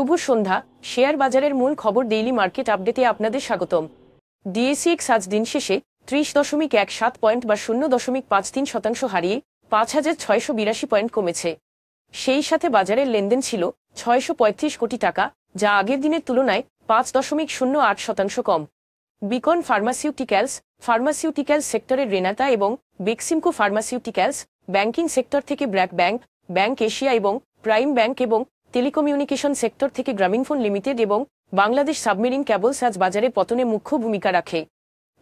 শুভ সন্ধ্যা share বাজারের মূল খবর ডেইলি মার্কেট আপডেটে আপনাদের স্বাগতম ডিএসিএক্স আজ দিন শেষে ত্রিশ দশমিক এক সাত পয়েন্ট বা শূন্য দশমিক পাঁচ তিন শতাংশ হারিয়ে পাঁচ হাজার ছয়শো বিরাশি পয়েন্ট কমেছে সেই সাথে বাজারের লেনদেন ছিল ছয়শো পঁয়ত্রিশ কোটি টাকা যা আগের দিনের তুলনায় পাঁচ দশমিক শূন্য আট শতাংশ কম বিকন ফার্মাসিউটিক্যালস ফার্মাসিউটিক্যালস সেক্টরের রেনাতা এবং বেক্সিমকো ফার্মাসিউটিক্যালস ব্যাংকিং সেক্টর থেকে ব্র্যাক ব্যাংক ব্যাংক এশিয়া এবং প্রাইম ব্যাংক এবং টেলিকমিউনিকেশন সেক্টর থেকে গ্রামীণফোন লিমিটেড এবং বাংলাদেশ সাবমেরিন ক্যাবলস আজ বাজারে পতনে মুখ্য ভূমিকা রাখে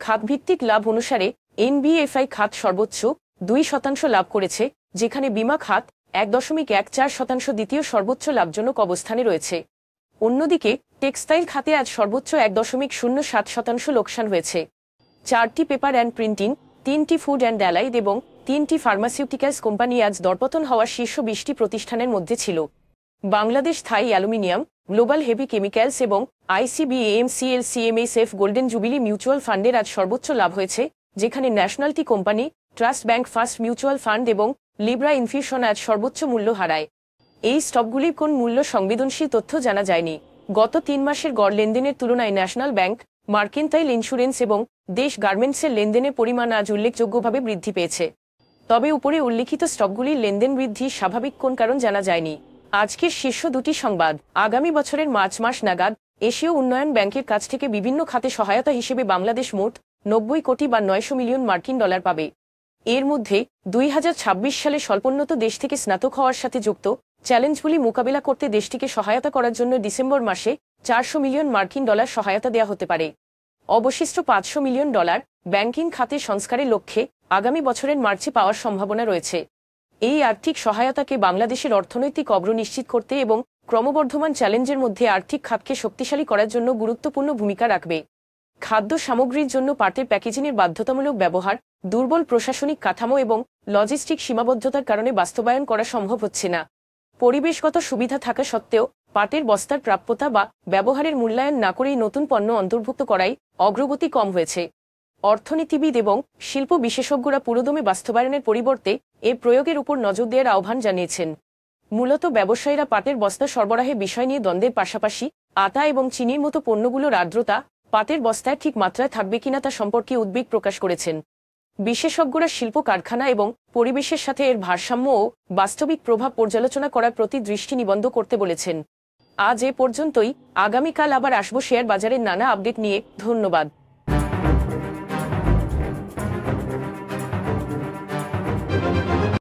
খাতভিত্তিক লাভ অনুসারে এনবিএফআই খাত সর্বোচ্চ দুই শতাংশ লাভ করেছে যেখানে বিমা খাত এক দশমিক এক চার শতাংশ দ্বিতীয় সর্বোচ্চ লাভজনক অবস্থানে রয়েছে অন্যদিকে টেক্সটাইল খাতে আজ সর্বোচ্চ এক দশমিক শূন্য সাত শতাংশ লোকসান হয়েছে চারটি পেপার অ্যান্ড প্রিন্টিং তিনটি ফুড অ্যান্ড অ্যালাইড এবং তিনটি ফার্মাসিউটিক্যালস কোম্পানি আজ দরপতন হওয়া শীর্ষ বিশটি প্রতিষ্ঠানের মধ্যে ছিল Bangladesh Thai Aluminium Global Heavy Chemicals এবং ICBMCL CMSF Golden Jubilee Mutual ফান্ডের আজ সর্বোচ্চ লাভ হয়েছে যেখানে National Tea Company Trust Bank First Mutual Fund এবং লিব্রা ইনফিউশন আজ সর্বোচ্চ মূল্য হারায় এই স্টকগুলির কোন মূল্য সংবেদনশীল তথ্য জানা যায়নি গত তিন মাসের গড় লেনদেনের তুলনায় ন্যাশনাল ব্যাংক মার্কেন্টাইল ইন্স্যুরেন্স এবং দেশ গার্মেন্টসের লেনদেনের পরিমাণ আজ উল্লেখযোগ্যভাবে বৃদ্ধি পেয়েছে তবে উপরে উল্লিখিত স্টকগুলির লেনদেন বৃদ্ধি স্বাভাবিক কোন কারণ জানা যায়নি আজকের শীর্ষ দুটি সংবাদ আগামী বছরের মার্চ মাস নাগাদ এশীয় উন্নয়ন ব্যাংকের কাছ থেকে বিভিন্ন খাতে সহায়তা হিসেবে বাংলাদেশ মোট নব্বই কোটি বা নয়শো মিলিয়ন মার্কিন ডলার পাবে এর মধ্যে দুই সালে স্বল্পোন্নত দেশ থেকে স্নাতক হওয়ার সাথে যুক্ত চ্যালেঞ্জগুলি মোকাবিলা করতে দেশটিকে সহায়তা করার জন্য ডিসেম্বর মাসে চারশো মিলিয়ন মার্কিন ডলার সহায়তা দেওয়া হতে পারে অবশিষ্ট পাঁচশো মিলিয়ন ডলার ব্যাংকিং খাতে সংস্কারের লক্ষ্যে আগামী বছরের মার্চে পাওয়ার সম্ভাবনা রয়েছে এই আর্থিক সহায়তাকে বাংলাদেশের অর্থনৈতিক অগ্র নিশ্চিত করতে এবং ক্রমবর্ধমান চ্যালেঞ্জের মধ্যে আর্থিক খাতকে শক্তিশালী করার জন্য গুরুত্বপূর্ণ ভূমিকা রাখবে খাদ্য সামগ্রীর জন্য পাটের প্যাকেজিংয়ের বাধ্যতামূলক ব্যবহার দুর্বল প্রশাসনিক কাঠামো এবং লজিস্টিক সীমাবদ্ধতার কারণে বাস্তবায়ন করা সম্ভব হচ্ছে না পরিবেশগত সুবিধা থাকা সত্ত্বেও পাটের বস্তার প্রাপ্যতা বা ব্যবহারের মূল্যায়ন না করেই নতুন পণ্য অন্তর্ভুক্ত করাই অগ্রগতি কম হয়েছে অর্থনীতিবিদ এবং শিল্প বিশেষজ্ঞরা পুরোদমে বাস্তবায়নের পরিবর্তে এ প্রয়োগের উপর নজর দেওয়ার আহ্বান জানিয়েছেন মূলত ব্যবসায়ীরা পাটের বস্তা সরবরাহে বিষয় নিয়ে দ্বন্দ্বের পাশাপাশি আতা এবং চিনির মতো পণ্যগুলোর আর্দ্রতা পাটের বস্তায় ঠিক মাত্রায় থাকবে কিনা তা সম্পর্কে উদ্বেগ প্রকাশ করেছেন বিশেষজ্ঞরা শিল্প কারখানা এবং পরিবেশের সাথে এর ভারসাম্য ও বাস্তবিক প্রভাব পর্যালোচনা করার প্রতি দৃষ্টি নিবন্ধ করতে বলেছেন আজ এ পর্যন্তই আগামীকাল আবার আসবো শেয়ার বাজারের নানা আপডেট নিয়ে ধন্যবাদ